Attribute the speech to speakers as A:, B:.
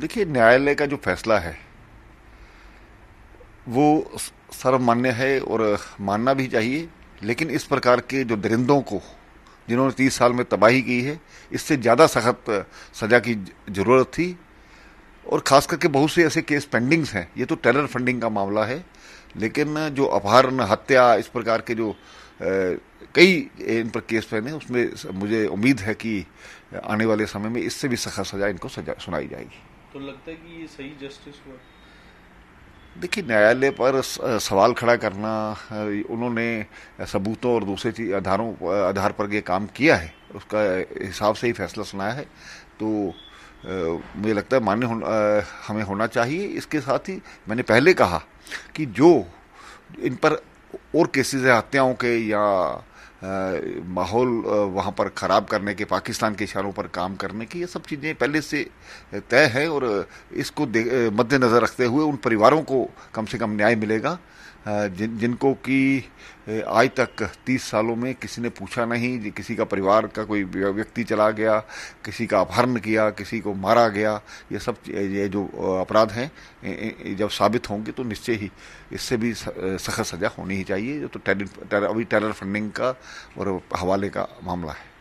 A: देखिए न्यायालय का जो फैसला है वो सर्वमान्य है और मानना भी चाहिए लेकिन इस प्रकार के जो दरिंदों को जिन्होंने तीस साल में तबाही की है इससे ज़्यादा सख्त सज़ा की ज़रूरत थी और ख़ास करके बहुत से ऐसे केस पेंडिंग्स हैं ये तो टेरर फंडिंग का मामला है लेकिन जो अपहरण हत्या इस प्रकार के जो कई इन पर केस पहने उसमें मुझे उम्मीद है कि आने वाले समय में इससे भी सख्त सजा इनको सजा सुनाई जाएगी
B: तो लगता है कि ये सही जस्टिस हुआ
A: देखिए न्यायालय पर सवाल खड़ा करना उन्होंने सबूतों और दूसरे चीज आधारों आधार पर ये काम किया है उसका हिसाब से ही फैसला सुनाया है तो मुझे लगता है मान्य हो, हमें होना चाहिए इसके साथ ही मैंने पहले कहा कि जो इन पर और केसेस है हत्याओं के या माहौल वहाँ पर ख़राब करने के पाकिस्तान के इशारों पर काम करने की ये सब चीज़ें पहले से तय है और इसको मद्देनज़र रखते हुए उन परिवारों को कम से कम न्याय मिलेगा जिन जिनको कि आज तक तीस सालों में किसी ने पूछा नहीं किसी का परिवार का कोई व्यक्ति चला गया किसी का अपहरण किया किसी को मारा गया ये सब ये जो अपराध हैं जब साबित होंगे तो निश्चय ही इससे भी सख्त सजा होनी ही चाहिए जो तो टेरर अभी टेरर फंडिंग का और हवाले का मामला है